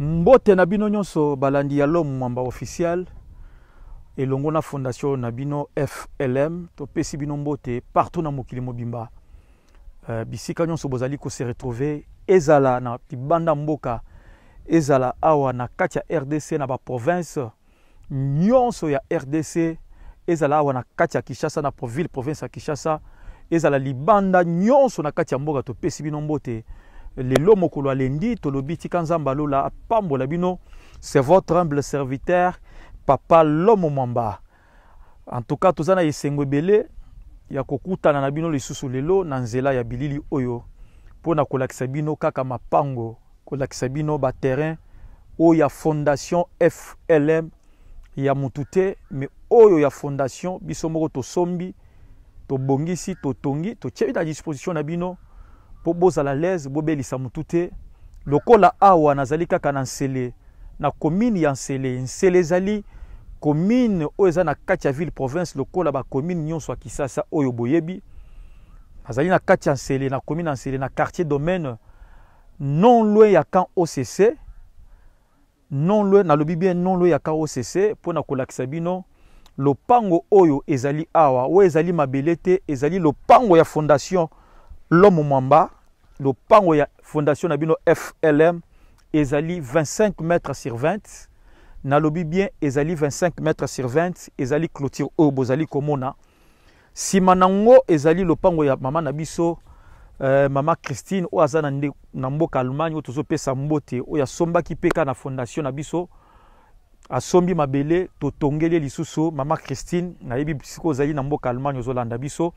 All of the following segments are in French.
mbote na bino nyonso balandi ya l'homme mwamba officiel elongo na fondation na bino flm topesi bino mbote partout na mokili mobimba uh, bisika nyonso bozali kose retrouve ezala na libanda mboka ezala awa na kati ya rdc na baprovince nyonso ya rdc ezala awa na kati ya kinshasa na ville province ya kinshasa ezala libanda nyonso na kati ya mboka topesi bino mbote lelo mokolo alendi tolobi tika nzambe la bino c'est votre humble serviteur papa lomo mamba en tout cas toza na ya na bino lisusu lelo ya bilili oyo mpo na kolakisa bino kaka mapango kolakisa bino baterrain fondation flm ya motu te me oyo fondation biso tosombi tobongisi totongi disposition na bino vous bozala bobelisa lokola awa nazali kaka na nsele na commune ya commune nsele ezali na ville province lokola bakomine nyonso ya kisasa oyo boyebi nazali na kati ya na commune ya na quartier domaine non loin ya occ non loin nalobi bien non loin ya occ mpo na kolakisa bino lopango oyo ezali awa oyo ezali ezali lopango ya fondation l'homme mwamba pango ya fondation na flm ezali 25 mètres sur 20 nalobi bien ezali 25 mètres sur 20 ezali clôture oyo bozali komona simanango manango ezali pango ya mama nabiso euh, mama christine ou aza na, na mboka allemagne oyo tozopesa mbote ya asombaki mpe peka na fondation nabiso asombi mabele totongeli lisusu mama christine yebi sikoyo ozali na mboka allemagne ozolanda biso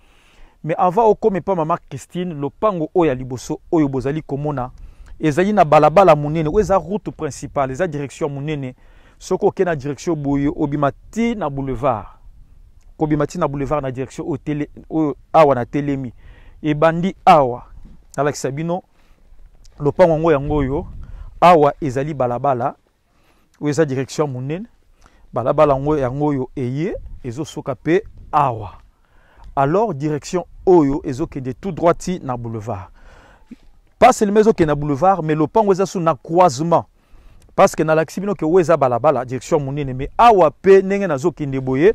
mais avant comme pas mama christine lopango Pango ya liboso oyo bozali komona ezali na balabala ou oyo eza route principale eza direction munene soko soki direction boyo Obimati na boulevard kobima na boulevard na direction hotel awa natelemi ebandi awa ala sabino lopango pango yango oyo awa ezali balabala ou eza direction munene balabala yango yo eye ezosoka kape awa alors direction oyo de tout droiti na boulevard pas seulement ezokende na boulevard mais lopango eza na croisement parce que na bino ke weza balabala direction nene, mais awa na zoke nazokende boye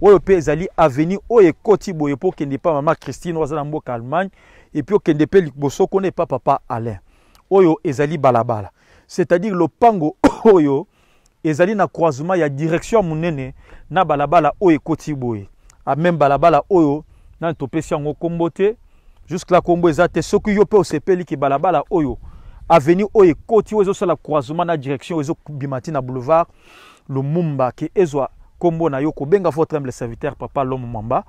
oyo pezali ezali avenue oyo koti boye po kende pas mama christine oyo na mboka allemagne et puis mpe liboso kuna pas papa alain oyo ezali balabala c'est-à-dire lopango oyo ezali na croisement ya direction munene na balabala oyo koti boye ah, même balabala oyo nani topesi yango kombo jusque la kombo eza soki yo mpe osepeli balabala oyo aveni oyo ekoti oyo la croisement na direction oyo ezobima na boulevard lumumba ke ezwa kombo na yo kobenga votre humble serviteur papa l'homme mamba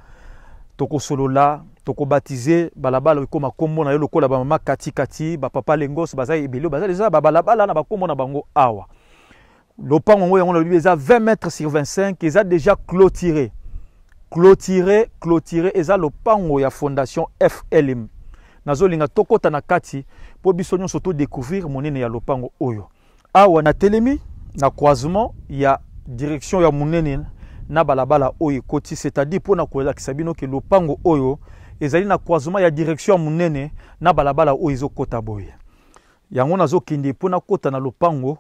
tokosolola tokobatize balabala ekóma kombo na yo lokola bamama katikati bapapa lengos baza ebele oyo baza babalabala na bakombo na bango awa lopango yango lui nalobi eza 20 mètres sur 25 eza déjà clôturé clôturer clôturer eza lopango ya fondation flm nazolinga tokota na kati mpo biso nyonso découvrir monene ya lopango oyo awa Telemi, na croisement ya direction ya monene na balabala oyo koti, c'est-à-dire pour na lopango oyo ezali na croisement ya direction ya monene na balabala oyo kota boye yango nazo kindi pour na lopango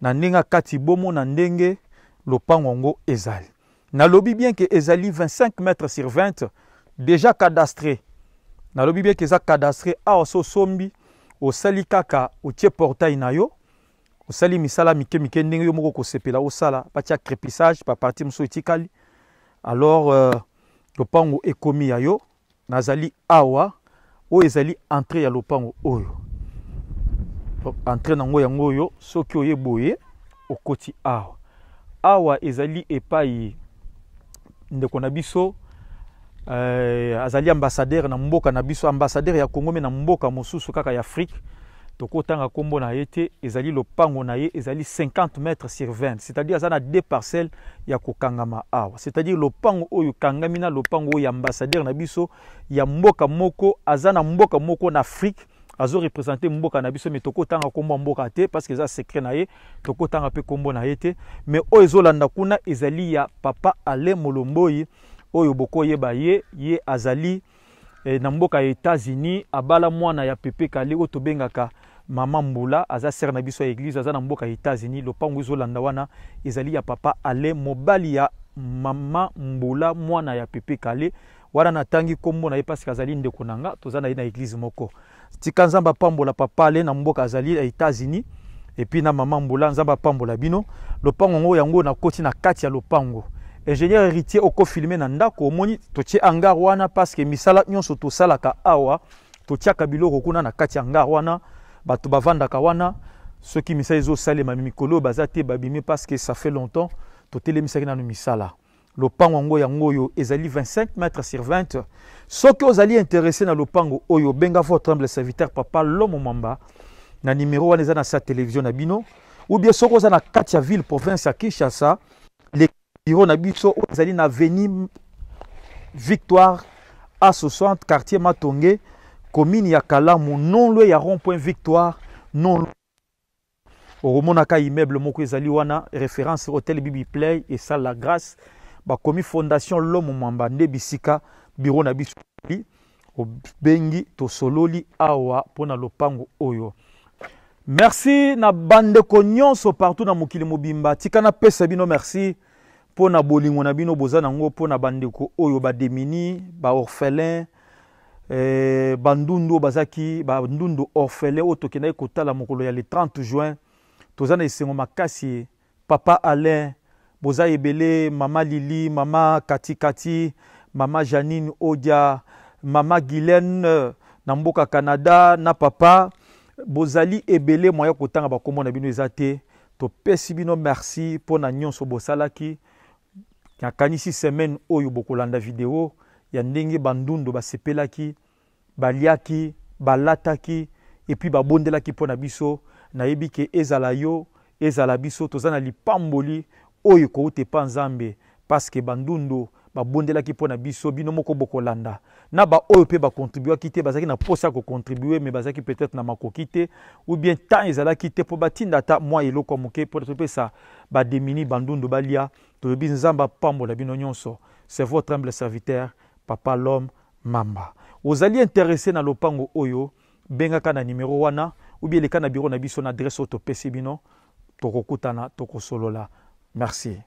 na kati bomo na ndenge lopango ngo ezali nalobi bien que ezali 25 mètres sur 20 déjà cadastré nalobi bien que ça cadastré a so osombi osali kaka otie portail na yo osali misala mike mike ndenge yo moko okosepela osala batia crépissage baparti mso etikali alors euh, lopango ekomi ya yo nazali awa o ezali entrée ya lopango oyo entrée nango yango yo soki oye boye okoti awa awa ezali epai ndeko na biso euh, azali ambassadeur na mboka na biso ambassadeur ya congo me na mboka mosusu kaka ya afrique tokotanga kombo na ye te ezali lopango na ye ezali 50 mètres sur 20 c'est-à-dire aza deux parcelles ya kokangama awa c'est-à-dire lopango oyo ekangami na lopango oyo ya ambassadeur na biso ya mboka moko Azana mboka moko na afrique azo azorepresente mboka na biso me tokotanga kombo ya mboka te parce que eza secret na ye tokotanga pe kombo na ye te me oyo ezolanda kuna ezali ya papa ale molomboi oyo bokoyeba ye ye azali eh, na mboka ya états-unis abala mwana ya pepe kale oyo tobengaka mama mbula aza sere na biso ya eglize aza na mboka ya états-unis lopango ezolanda wana ezali ya papa ale mobali ya mama mbula mwana ya pepe kale wana tangi kombo na ye azali ndeko na nga toza na papale na moko tika nzambe pambola papa ale na mboka azali ya états na mama mbula nzaba pambola bino lopango yango na koti na kati ya lopango ingénieur héritier filmé na ndako omoni totie anga wana parce que misala nyonso tosalaka awa totiaka biloko kuna na kati anga angar wana bato bavandaka wana soki misala ezosalema mikolo babime baza te babimi parce que ça fait longtemps totelemisaki nano misala le lopango yango yango oyo ezali 25 mètres sur 20 soki intéressés intéressé na lopango oyo benga votre serviteur papa lomomamba. mamba na numéro wana eza na sa télévision na bino ou bien soko que na kati ville province ya kinshasa le biro na biso na victoire à 60 quartier matonge commune ya kalamu victoire, ya rond point victoire non au okomonaka immeuble moko ezali wana référence hôtel bibi play et salle la grâce bakomi fondation l'homme mwamba nde bisika biro na biso obengi tosololi awa mpona lopango oyo merci na bandeko nyonso partout na mokili mobimba tika na pesa bino merci mpo na bolingo na bino boza nango mpo bandeko oyo bademini baorphelin eh, bandundu oyo bazaki bandundu orphelin oyo tokendaki kotala mokolo ya le 30 juin toza na esengo makasi papa alain boza ebele mama lili mama katikati mama janine odia mama guilaine na mboka canada na papa bozali ebele mwa ya kotanga bakombo na bino eza te topesi bino merci mpo na nyonso bosalaki nakanisi semaine oyo bokolanda video ya ndenge bandundu basepelaki baliaki balataki epuis babondelaki mpo na biso nayebi ke ezala yo ezala biso toza na lipamboli oyo ekouta pa nzambe paske bandundu babondelaki mpo na biso bino moko bokolanda na pe ba bakontribuaki te bazaki na posa ko contribuer me bazaki peut-être na makoki te ou bien temps ezalaki te moi batinda ata mwa eloko ya moke mpo topesa bademini bandundu balia toyebi nzambe apambola bino nyonso c'est votre humble serviteur papa l'homme mamba ozali intéressé na lopango oyo benga na numéro wana ou bien le na biro na biso na adrese oyo topesi bino solola. Merci.